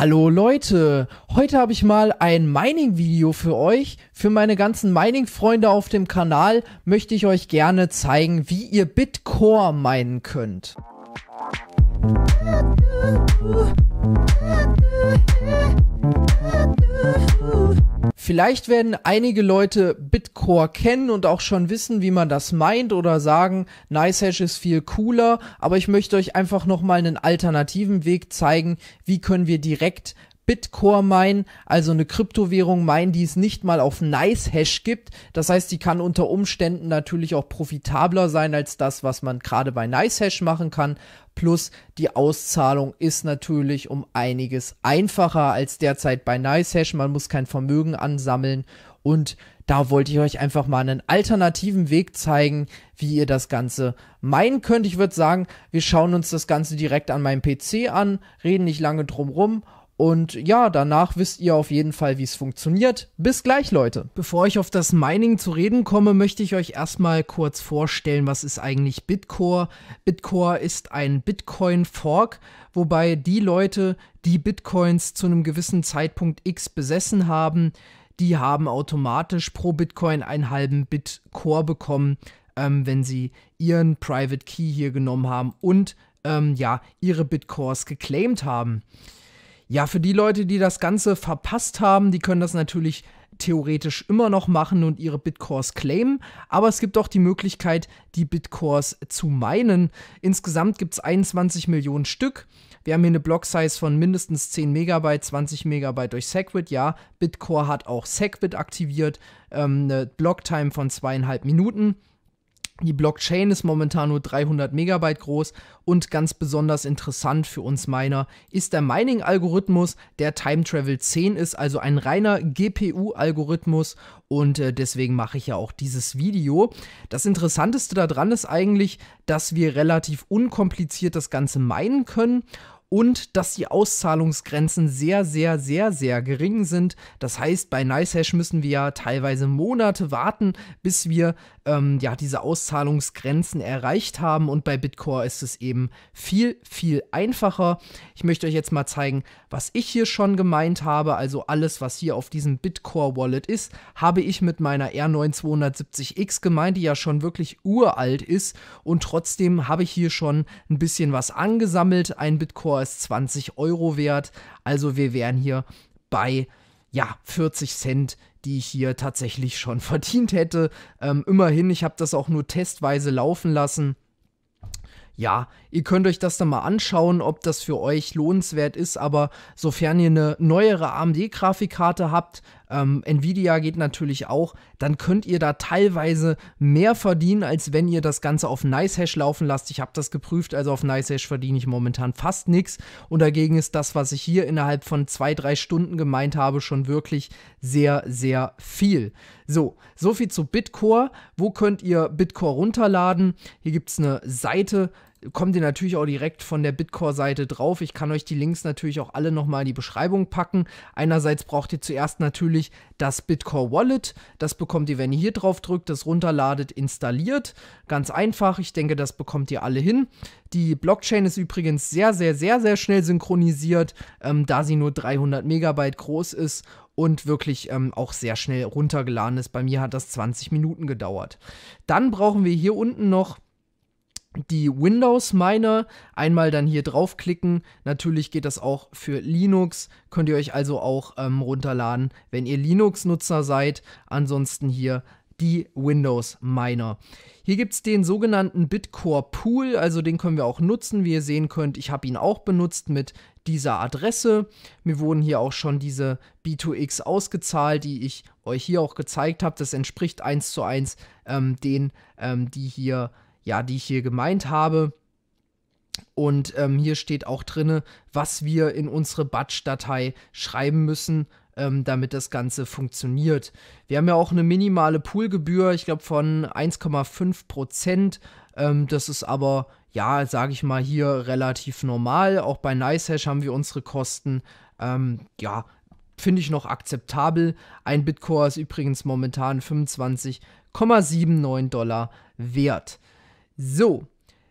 Hallo Leute, heute habe ich mal ein Mining-Video für euch. Für meine ganzen Mining-Freunde auf dem Kanal möchte ich euch gerne zeigen, wie ihr Bitcore meinen könnt. Vielleicht werden einige Leute Bitcore kennen und auch schon wissen, wie man das meint oder sagen, NiceHash ist viel cooler, aber ich möchte euch einfach nochmal einen alternativen Weg zeigen, wie können wir direkt Bitcore meinen, also eine Kryptowährung meinen, die es nicht mal auf Nice Hash gibt. Das heißt, die kann unter Umständen natürlich auch profitabler sein als das, was man gerade bei Nice Hash machen kann. Plus die Auszahlung ist natürlich um einiges einfacher als derzeit bei Nice Hash. Man muss kein Vermögen ansammeln und da wollte ich euch einfach mal einen alternativen Weg zeigen, wie ihr das Ganze meinen könnt. Ich würde sagen, wir schauen uns das Ganze direkt an meinem PC an, reden nicht lange drum rum und ja, danach wisst ihr auf jeden Fall, wie es funktioniert. Bis gleich, Leute. Bevor ich auf das Mining zu reden komme, möchte ich euch erstmal kurz vorstellen, was ist eigentlich Bitcore. Bitcore ist ein Bitcoin-Fork, wobei die Leute, die Bitcoins zu einem gewissen Zeitpunkt X besessen haben, die haben automatisch pro Bitcoin einen halben Bitcore bekommen, ähm, wenn sie ihren Private Key hier genommen haben und ähm, ja, ihre Bitcores geclaimed haben. Ja, für die Leute, die das Ganze verpasst haben, die können das natürlich theoretisch immer noch machen und ihre Bitcores claimen, aber es gibt auch die Möglichkeit, die Bitcores zu meinen. Insgesamt gibt es 21 Millionen Stück. Wir haben hier eine Block-Size von mindestens 10 Megabyte, 20 Megabyte durch Segwit. Ja, Bitcore hat auch Segwit aktiviert, ähm, eine Block-Time von zweieinhalb Minuten. Die Blockchain ist momentan nur 300 Megabyte groß und ganz besonders interessant für uns Miner ist der Mining-Algorithmus, der Time Travel 10 ist, also ein reiner GPU-Algorithmus und äh, deswegen mache ich ja auch dieses Video. Das Interessanteste daran ist eigentlich, dass wir relativ unkompliziert das Ganze meinen können und dass die Auszahlungsgrenzen sehr, sehr, sehr, sehr gering sind. Das heißt, bei NiceHash müssen wir ja teilweise Monate warten, bis wir ähm, ja diese Auszahlungsgrenzen erreicht haben und bei Bitcore ist es eben viel, viel einfacher. Ich möchte euch jetzt mal zeigen, was ich hier schon gemeint habe, also alles, was hier auf diesem Bitcore Wallet ist, habe ich mit meiner R9270X gemeint, die ja schon wirklich uralt ist und trotzdem habe ich hier schon ein bisschen was angesammelt, ein Bitcore ist 20 Euro wert. Also wir wären hier bei ja, 40 Cent, die ich hier tatsächlich schon verdient hätte. Ähm, immerhin, ich habe das auch nur testweise laufen lassen ja, ihr könnt euch das dann mal anschauen, ob das für euch lohnenswert ist, aber sofern ihr eine neuere AMD-Grafikkarte habt, ähm, Nvidia geht natürlich auch, dann könnt ihr da teilweise mehr verdienen, als wenn ihr das Ganze auf NiceHash laufen lasst. Ich habe das geprüft, also auf NiceHash verdiene ich momentan fast nichts und dagegen ist das, was ich hier innerhalb von zwei, drei Stunden gemeint habe, schon wirklich sehr, sehr viel. So, soviel zu Bitcore. Wo könnt ihr Bitcore runterladen? Hier gibt es eine Seite, kommt ihr natürlich auch direkt von der Bitcore-Seite drauf. Ich kann euch die Links natürlich auch alle nochmal in die Beschreibung packen. Einerseits braucht ihr zuerst natürlich das Bitcore Wallet. Das bekommt ihr, wenn ihr hier drauf drückt, das runterladet, installiert. Ganz einfach. Ich denke, das bekommt ihr alle hin. Die Blockchain ist übrigens sehr, sehr, sehr, sehr schnell synchronisiert, ähm, da sie nur 300 Megabyte groß ist und wirklich ähm, auch sehr schnell runtergeladen ist. Bei mir hat das 20 Minuten gedauert. Dann brauchen wir hier unten noch die Windows-Miner. Einmal dann hier draufklicken. Natürlich geht das auch für Linux. Könnt ihr euch also auch ähm, runterladen, wenn ihr Linux-Nutzer seid. Ansonsten hier die Windows-Miner. Hier gibt es den sogenannten Bitcore Pool, also den können wir auch nutzen. Wie ihr sehen könnt, ich habe ihn auch benutzt mit dieser Adresse. Mir wurden hier auch schon diese B2X ausgezahlt, die ich euch hier auch gezeigt habe. Das entspricht eins zu eins ähm, den, ähm, die hier ja, die ich hier gemeint habe. Und ähm, hier steht auch drinne, was wir in unsere Batch-Datei schreiben müssen, ähm, damit das Ganze funktioniert. Wir haben ja auch eine minimale Poolgebühr, ich glaube von 1,5 Ähm, das ist aber, ja, sage ich mal, hier relativ normal. Auch bei NiceHash haben wir unsere Kosten, ähm, ja, finde ich noch akzeptabel. Ein Bitcoin ist übrigens momentan 25,79 Dollar wert. So,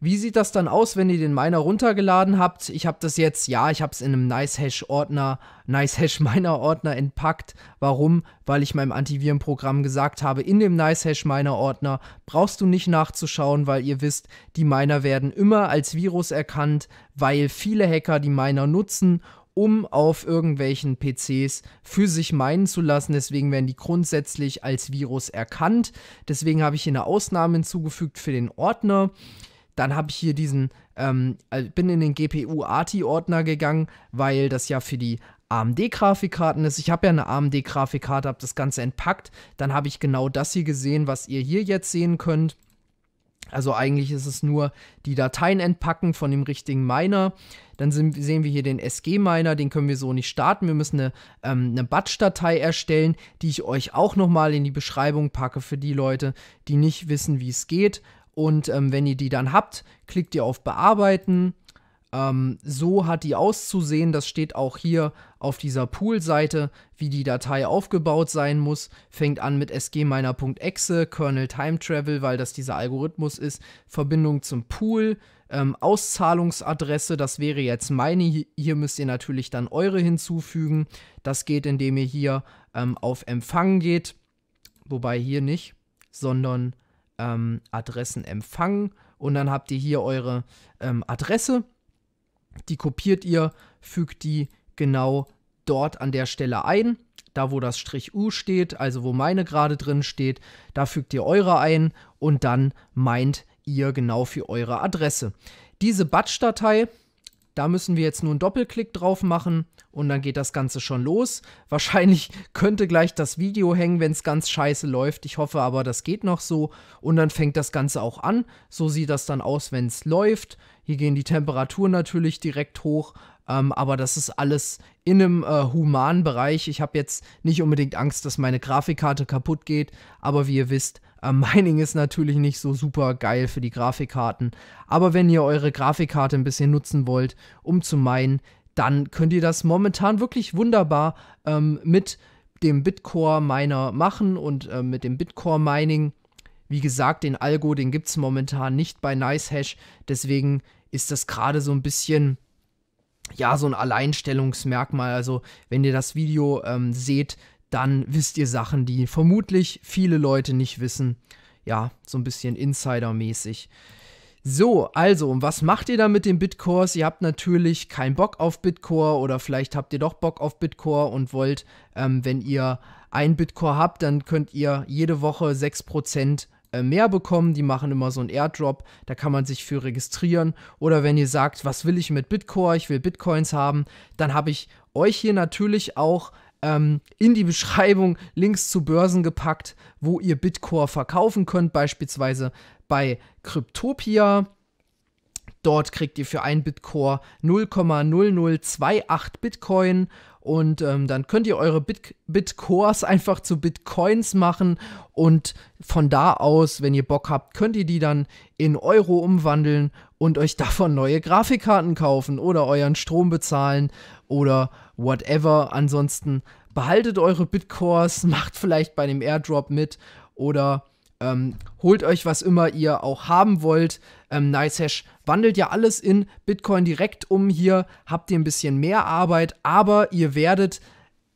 wie sieht das dann aus, wenn ihr den Miner runtergeladen habt? Ich habe das jetzt, ja, ich habe es in einem Nice-Hash-Ordner, Nice-Hash-Miner-Ordner entpackt. Warum? Weil ich meinem Antivirenprogramm gesagt habe, in dem Nice-Hash-Miner-Ordner brauchst du nicht nachzuschauen, weil ihr wisst, die Miner werden immer als Virus erkannt, weil viele Hacker die Miner nutzen um auf irgendwelchen PCs für sich meinen zu lassen. Deswegen werden die grundsätzlich als Virus erkannt. Deswegen habe ich hier eine Ausnahme hinzugefügt für den Ordner. Dann habe ich hier diesen, ähm, also bin in den GPU-ATI-Ordner gegangen, weil das ja für die AMD-Grafikkarten ist. Ich habe ja eine AMD-Grafikkarte, habe das Ganze entpackt. Dann habe ich genau das hier gesehen, was ihr hier jetzt sehen könnt. Also eigentlich ist es nur die Dateien entpacken von dem richtigen Miner. Dann sind, sehen wir hier den SG-Miner, den können wir so nicht starten. Wir müssen eine, ähm, eine Batch-Datei erstellen, die ich euch auch nochmal in die Beschreibung packe für die Leute, die nicht wissen, wie es geht. Und ähm, wenn ihr die dann habt, klickt ihr auf Bearbeiten ähm, so hat die auszusehen. Das steht auch hier auf dieser Pool-Seite, wie die Datei aufgebaut sein muss. Fängt an mit sgminer.exe, Kernel Time Travel, weil das dieser Algorithmus ist, Verbindung zum Pool, ähm, Auszahlungsadresse, das wäre jetzt meine. Hier müsst ihr natürlich dann eure hinzufügen. Das geht, indem ihr hier ähm, auf Empfangen geht, wobei hier nicht, sondern ähm, Adressen empfangen. Und dann habt ihr hier eure ähm, Adresse die kopiert ihr, fügt die genau dort an der Stelle ein. Da, wo das Strich U steht, also wo meine gerade drin steht, da fügt ihr eure ein und dann meint ihr genau für eure Adresse. Diese Batch-Datei da müssen wir jetzt nur einen Doppelklick drauf machen und dann geht das Ganze schon los. Wahrscheinlich könnte gleich das Video hängen, wenn es ganz scheiße läuft. Ich hoffe aber, das geht noch so. Und dann fängt das Ganze auch an. So sieht das dann aus, wenn es läuft. Hier gehen die Temperaturen natürlich direkt hoch. Ähm, aber das ist alles in einem äh, humanen Bereich. Ich habe jetzt nicht unbedingt Angst, dass meine Grafikkarte kaputt geht, aber wie ihr wisst, äh, Mining ist natürlich nicht so super geil für die Grafikkarten. Aber wenn ihr eure Grafikkarte ein bisschen nutzen wollt, um zu minen, dann könnt ihr das momentan wirklich wunderbar ähm, mit dem Bitcore-Miner machen und äh, mit dem Bitcore-Mining. Wie gesagt, den Algo, den gibt es momentan nicht bei NiceHash, deswegen ist das gerade so ein bisschen ja, so ein Alleinstellungsmerkmal. Also, wenn ihr das Video ähm, seht, dann wisst ihr Sachen, die vermutlich viele Leute nicht wissen. Ja, so ein bisschen Insidermäßig. So, also, was macht ihr da mit den Bitcores? Ihr habt natürlich keinen Bock auf Bitcore oder vielleicht habt ihr doch Bock auf Bitcore und wollt, ähm, wenn ihr ein Bitcore habt, dann könnt ihr jede Woche 6% äh, mehr bekommen. Die machen immer so einen Airdrop, da kann man sich für registrieren. Oder wenn ihr sagt, was will ich mit Bitcoin, ich will Bitcoins haben, dann habe ich euch hier natürlich auch ähm, in die Beschreibung Links zu Börsen gepackt, wo ihr Bitcoin verkaufen könnt, beispielsweise bei Cryptopia. Dort kriegt ihr für ein Bitcoin 0,0028 Bitcoin und ähm, dann könnt ihr eure Bit Bitcores einfach zu Bitcoins machen und von da aus, wenn ihr Bock habt, könnt ihr die dann in Euro umwandeln und euch davon neue Grafikkarten kaufen oder euren Strom bezahlen oder whatever. Ansonsten behaltet eure Bitcores, macht vielleicht bei dem Airdrop mit oder ähm, holt euch, was immer ihr auch haben wollt. Ähm, NiceHash wandelt ja alles in Bitcoin direkt um hier, habt ihr ein bisschen mehr Arbeit, aber ihr werdet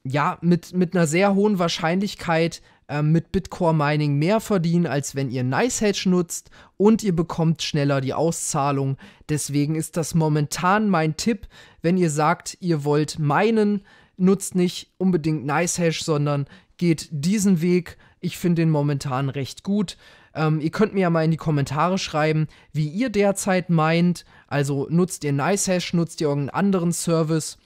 ja mit, mit einer sehr hohen Wahrscheinlichkeit ähm, mit Bitcoin Mining mehr verdienen, als wenn ihr NiceHash nutzt und ihr bekommt schneller die Auszahlung. Deswegen ist das momentan mein Tipp, wenn ihr sagt, ihr wollt meinen, nutzt nicht unbedingt NiceHash, sondern geht diesen Weg ich finde ihn momentan recht gut. Ähm, ihr könnt mir ja mal in die Kommentare schreiben, wie ihr derzeit meint. Also nutzt ihr NiceHash, nutzt ihr irgendeinen anderen Service?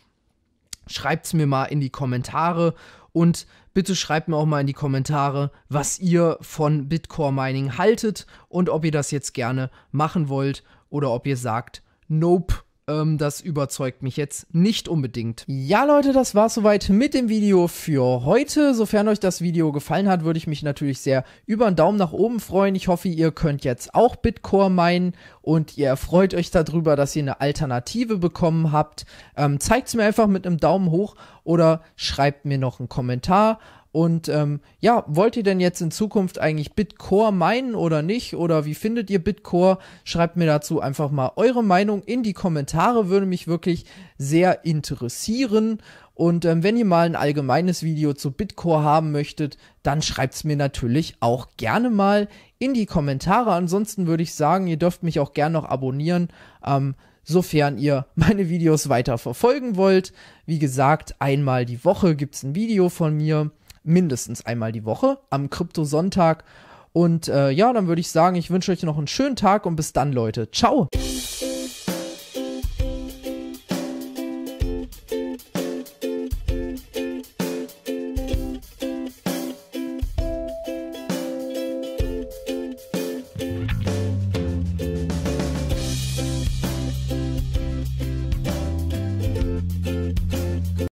Schreibt es mir mal in die Kommentare und bitte schreibt mir auch mal in die Kommentare, was ihr von Bitcoin Mining haltet und ob ihr das jetzt gerne machen wollt oder ob ihr sagt, nope ähm, das überzeugt mich jetzt nicht unbedingt. Ja, Leute, das war soweit mit dem Video für heute. Sofern euch das Video gefallen hat, würde ich mich natürlich sehr über einen Daumen nach oben freuen. Ich hoffe, ihr könnt jetzt auch Bitcore meinen und ihr erfreut euch darüber, dass ihr eine Alternative bekommen habt. Ähm, Zeigt es mir einfach mit einem Daumen hoch oder schreibt mir noch einen Kommentar. Und ähm, ja, wollt ihr denn jetzt in Zukunft eigentlich Bitcore meinen oder nicht? Oder wie findet ihr Bitcore? Schreibt mir dazu einfach mal eure Meinung in die Kommentare, würde mich wirklich sehr interessieren. Und ähm, wenn ihr mal ein allgemeines Video zu Bitcore haben möchtet, dann schreibt es mir natürlich auch gerne mal in die Kommentare. Ansonsten würde ich sagen, ihr dürft mich auch gerne noch abonnieren. Ähm, sofern ihr meine Videos weiter verfolgen wollt. Wie gesagt, einmal die Woche gibt's ein Video von mir mindestens einmal die Woche am Kryptosonntag. Und äh, ja, dann würde ich sagen, ich wünsche euch noch einen schönen Tag und bis dann, Leute. Ciao!